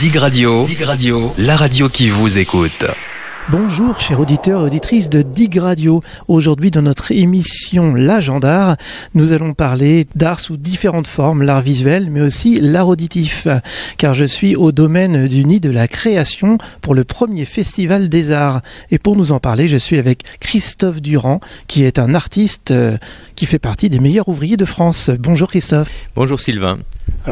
Dig Radio, la radio qui vous écoute. Bonjour chers auditeurs et auditrices de Dig Radio. Aujourd'hui dans notre émission L'Agendar, nous allons parler d'art sous différentes formes, l'art visuel mais aussi l'art auditif, car je suis au domaine du nid de la création pour le premier festival des arts. Et pour nous en parler, je suis avec Christophe Durand, qui est un artiste euh, qui fait partie des meilleurs ouvriers de France. Bonjour Christophe. Bonjour Sylvain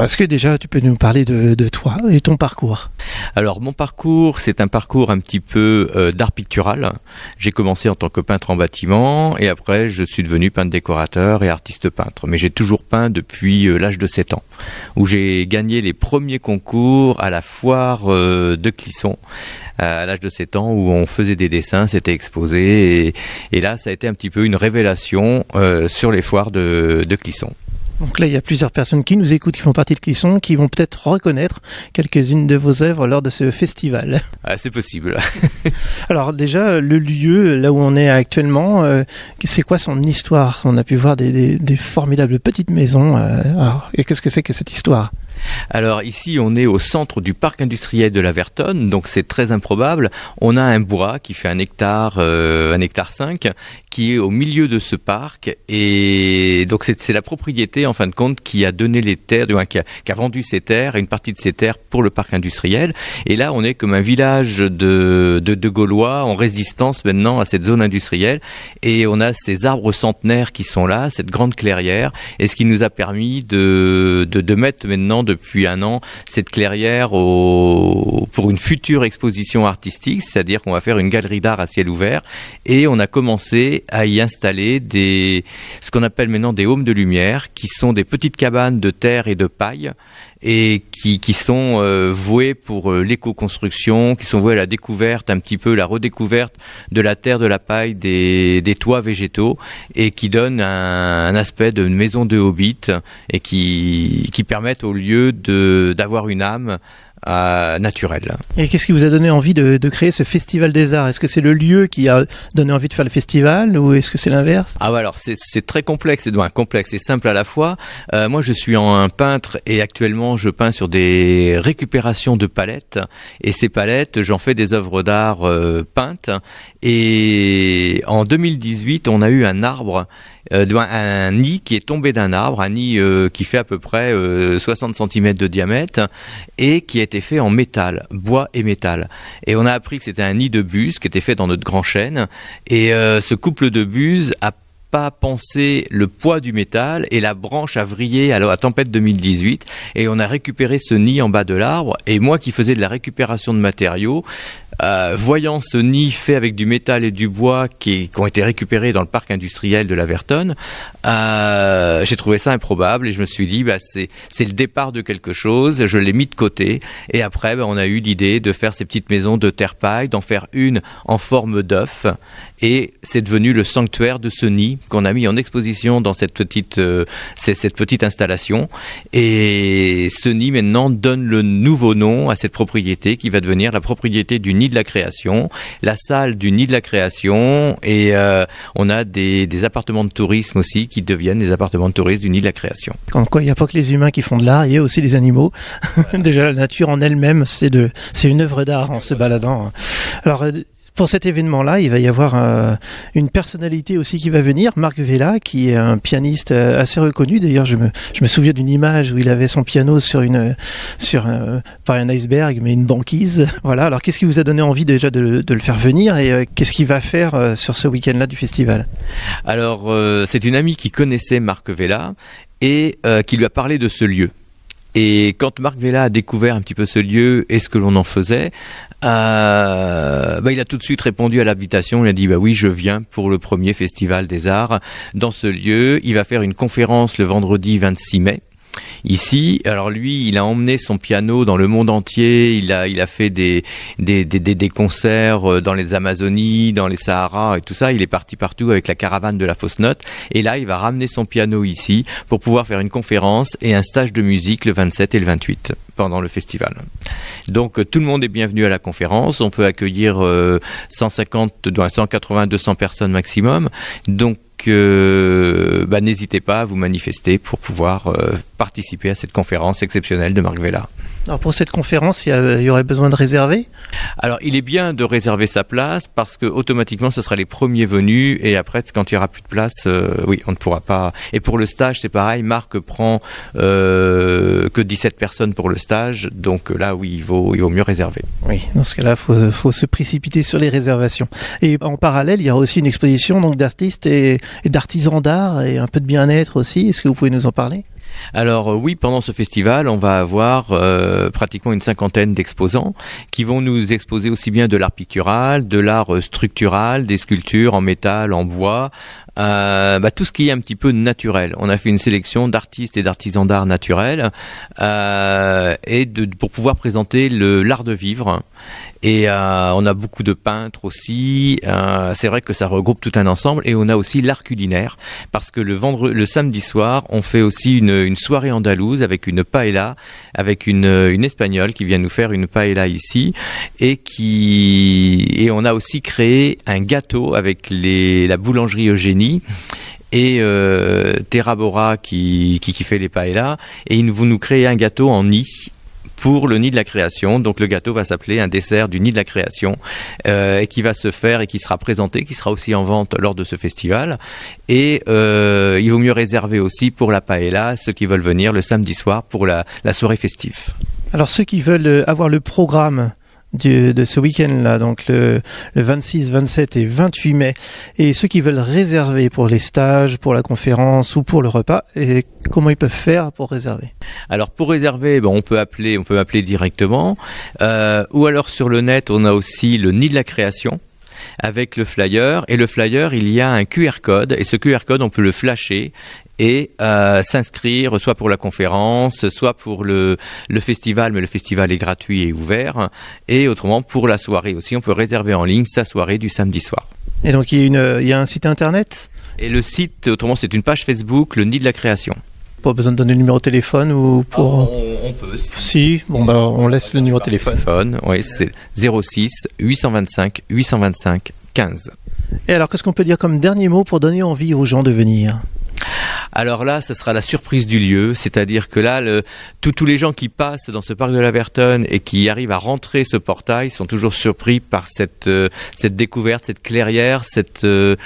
est-ce que déjà tu peux nous parler de, toi et ton parcours Alors, mon parcours, c'est un parcours un petit peu euh, d'art pictural. J'ai commencé en tant que peintre en bâtiment et après, je suis devenu peintre décorateur et artiste peintre. Mais j'ai toujours peint depuis euh, l'âge de 7 ans, où j'ai gagné les premiers concours à la foire euh, de Clisson à l'âge de 7 ans où on faisait des dessins, c'était exposé et, là ça a été un petit peu une révélation sur les foires de, de Clisson. Donc là, il y a plusieurs personnes qui nous écoutent, qui font partie de Clisson, qui vont peut-être reconnaître quelques-unes de vos œuvres lors de ce festival. Ah, c'est possible. Alors déjà, le lieu, là où on est actuellement, euh, c'est quoi son histoire On a pu voir des, formidables petites maisons. Euh, et qu'est-ce que c'est que cette histoire alors ici, on est au centre du parc industriel de la Vertonne, donc c'est très improbable. On a un bois qui fait un hectare, euh, un hectare 5, qui est au milieu de ce parc. Et donc c'est la propriété, en fin de compte, qui a donné les terres, qui, a, vendu ses terres, une partie de ses terres pour le parc industriel. Et là, on est comme un village de, Gaulois en résistance maintenant à cette zone industrielle. Et on a ces arbres centenaires qui sont là, cette grande clairière, et ce qui nous a permis de, de mettre maintenant de depuis un an cette clairière pour une future exposition artistique, c'est-à-dire qu'on va faire une galerie d'art à ciel ouvert et on a commencé à y installer ce qu'on appelle maintenant des homes de lumière qui sont des petites cabanes de terre et de paille et qui, sont euh, voués pour euh, l'éco-construction, qui sont voués à la découverte, un petit peu la redécouverte de la terre, de la paille, des, toits végétaux et qui donnent un, un aspect de maison de hobbit et qui, qui permettent au lieu d'avoir une âme naturel. Et qu'est-ce qui vous a donné envie de, créer ce festival des arts Est-ce que c'est le lieu qui a donné envie de faire le festival ou est-ce que c'est l'inverse Ah ouais, alors c'est très complexe, Edouard, complexe et simple à la fois. Euh, moi, je suis un peintre et actuellement, je peins sur des récupérations de palettes et ces palettes, j'en fais des œuvres d'art euh, peintes. Et en 2018, on a eu un arbre, euh, un nid qui est tombé d'un arbre, un nid euh, qui fait à peu près 60 cm de diamètre et qui a fait en métal, bois et métal. Et on a appris que c'était un nid de buse qui était fait dans notre grand chêne. Et euh, ce couple de buse a pas pensé le poids du métal et la branche a vrillé à la tempête 2018 et on a récupéré ce nid en bas de l'arbre et moi qui faisais de la récupération de matériaux, euh, voyant ce nid fait avec du métal et du bois qui, ont été récupérés dans le parc industriel de la Vertonne, euh, j'ai trouvé ça improbable et je me suis dit, bah, c'est, le départ de quelque chose. Je l'ai mis de côté et après, bah, on a eu l'idée de faire ces petites maisons de terre paille, d'en faire une en forme d'œuf et c'est devenu le sanctuaire de ce nid qu'on a mis en exposition dans cette petite, euh, cette petite installation. Et ce nid maintenant donne le nouveau nom à cette propriété qui va devenir la propriété du nid Nid de la Création, la salle du Nid de la Création, et euh, on a des, appartements de tourisme aussi qui deviennent des appartements de tourisme du Nid de la Création. En quoi il n'y a pas que les humains qui font de l'art, il y a aussi les animaux. Déjà la nature en elle-même, c'est une œuvre d'art en se baladant. Alors euh, pour cet événement-là, il va y avoir euh, une personnalité aussi qui va venir, Marc Vela, qui est un pianiste euh, assez reconnu. D'ailleurs, je me, je me souviens d'une image où il avait son piano sur une, sur un, un iceberg, mais une banquise. Voilà. Alors, qu'est-ce qui vous a donné envie déjà de, le faire venir et euh, qu'est-ce qu'il va faire sur ce week-end-là du festival Alors, c'est une amie qui connaissait Marc Vela et qui lui a parlé de ce lieu. Et quand Marc Vella a découvert un petit peu ce lieu est ce que l'on en faisait, euh, bah, il a tout de suite répondu à l'invitation. Il a dit bah oui, je viens pour le premier festival des arts dans ce lieu. Il va faire une conférence le vendredi 26 mai ici. Alors lui, il a emmené son piano dans le monde entier. Il a, il a fait des, des, des, des concerts euh, dans les Amazonies, dans les Sahara et tout ça. Il est parti partout avec la caravane de la fausse note. Et là, il va ramener son piano ici pour pouvoir faire une conférence et un stage de musique le 27 et le 28 pendant le festival. Donc euh, tout le monde est bienvenu à la conférence. On peut accueillir 150, 180, 200 personnes maximum. Donc donc bah, n'hésitez pas à vous manifester pour pouvoir euh, participer à cette conférence exceptionnelle de Marc Vella. Alors pour cette conférence, il y, aurait besoin de réserver Alors il est bien de réserver sa place parce que automatiquement ce sera les premiers venus et après quand il n'y aura plus de place, euh, oui, on ne pourra pas. Et pour le stage, c'est pareil, Marc prend euh, que 17 personnes pour le stage, donc là oui, il vaut, mieux réserver. Oui, dans ce cas-là, il faut, se précipiter sur les réservations. Et en parallèle, il y aura aussi une exposition d'artistes et d'artisans d'art et un peu de bien-être aussi. Est-ce que vous pouvez nous en parler alors euh, oui, pendant ce festival, on va avoir euh, pratiquement une cinquantaine d'exposants qui vont nous exposer aussi bien de l'art pictural, de l'art euh, structural, des sculptures en métal, en bois, bah, tout ce qui est un petit peu naturel. On a fait une sélection d'artistes et d'artisans d'art naturel et de, pour pouvoir présenter l'art de vivre et euh, on a beaucoup de peintres aussi. Euh, c'est vrai que ça regroupe tout un ensemble. Et on a aussi l'art culinaire, parce que le, vendredi, le samedi soir, on fait aussi une, une soirée andalouse avec une paella, avec une, une, espagnole qui vient nous faire une paella ici, et qui et on a aussi créé un gâteau avec les, la boulangerie Eugénie et euh, bora qui, qui, qui, fait les paellas. Et ils vont nous créer un gâteau en nid pour le nid de la création. Donc le gâteau va s'appeler un dessert du nid de la création euh, et qui va se faire et qui sera présenté, qui sera aussi en vente lors de ce festival. Et euh, il vaut mieux réserver aussi pour la paella ceux qui veulent venir le samedi soir pour la, soirée festive. Alors ceux qui veulent euh, avoir le programme de ce week-end-là, donc le, le, 26, 27 et 28 mai. Et ceux qui veulent réserver pour les stages, pour la conférence ou pour le repas, et comment ils peuvent faire pour réserver alors pour réserver, ben, on peut appeler, on peut appeler directement, euh, ou alors sur le net, on a aussi le nid de la création avec le flyer. Et le flyer, il y a un QR code. Et ce QR code, on peut le flasher et euh, s'inscrire soit pour la conférence, soit pour le, festival, mais le festival est gratuit et ouvert, et autrement pour la soirée aussi, on peut réserver en ligne sa soirée du samedi soir. Et donc il y a un site internet Et le site, autrement c'est une page Facebook, le Nid de la Création. Pas besoin de donner le numéro de téléphone ou pour. Ah, on, peut. Si, bon, bah, on laisse le numéro de téléphone. téléphone. Oui, c'est 06 825 825 15. Et alors, qu'est-ce qu'on peut dire comme dernier mot pour donner envie aux gens de venir alors là, ce sera la surprise du lieu, c'est-à-dire que là, le, tous les gens qui passent dans ce parc de la Vertonne et qui arrivent à rentrer ce portail sont toujours surpris par cette, euh, cette découverte, cette clairière, cette, euh,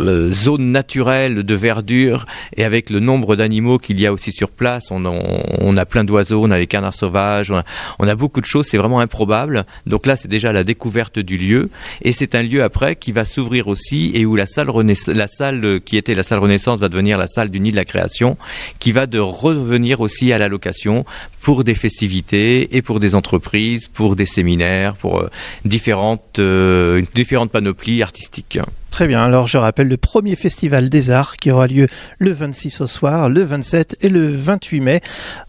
zone naturelle de verdure et avec le nombre d'animaux qu'il y a aussi sur place, on, a plein d'oiseaux, on a des canards sauvages, on a, beaucoup de choses, c'est vraiment improbable. Donc là, c'est déjà la découverte du lieu et c'est un lieu après qui va s'ouvrir aussi et où la salle, la salle qui était la salle Renaissance va devenir la salle du Nid de la Création qui va de revenir aussi à la location pour des festivités et pour des entreprises, pour des séminaires, pour euh, différentes, euh, différentes panoplies artistiques. Très bien, alors je rappelle le premier festival des arts qui aura lieu le 26 au soir, le 27 et le 28 mai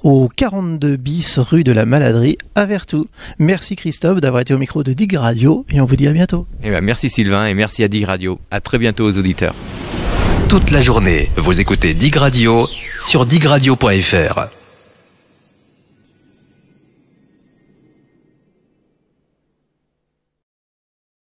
au 42 bis rue de la Maladrie à Vertou. Merci Christophe d'avoir été au micro de Dig Radio et on vous dit à bientôt. Eh ben, merci Sylvain et merci à Dig Radio. À très bientôt aux auditeurs. Toute la journée, vous écoutez Dig Radio sur digradio.fr.